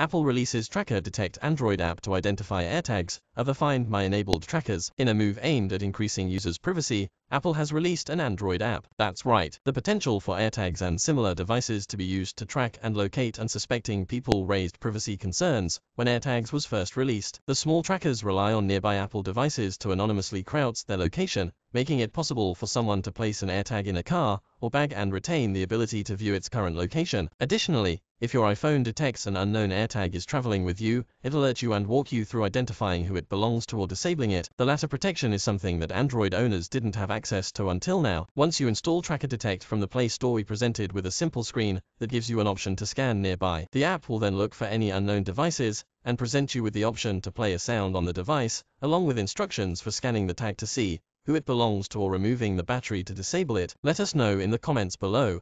Apple releases Tracker Detect Android app to identify AirTags, other Find My enabled trackers. In a move aimed at increasing users' privacy, Apple has released an Android app. That's right, the potential for AirTags and similar devices to be used to track and locate unsuspecting people raised privacy concerns when AirTags was first released. The small trackers rely on nearby Apple devices to anonymously crowds their location, making it possible for someone to place an AirTag in a car or bag and retain the ability to view its current location. Additionally, if your iPhone detects an unknown AirTag is traveling with you, it alerts you and walk you through identifying who it belongs to or disabling it. The latter protection is something that Android owners didn't have access to until now. Once you install Tracker Detect from the Play Store, we presented with a simple screen that gives you an option to scan nearby. The app will then look for any unknown devices and present you with the option to play a sound on the device, along with instructions for scanning the tag to see who it belongs to or removing the battery to disable it. Let us know in the comments below.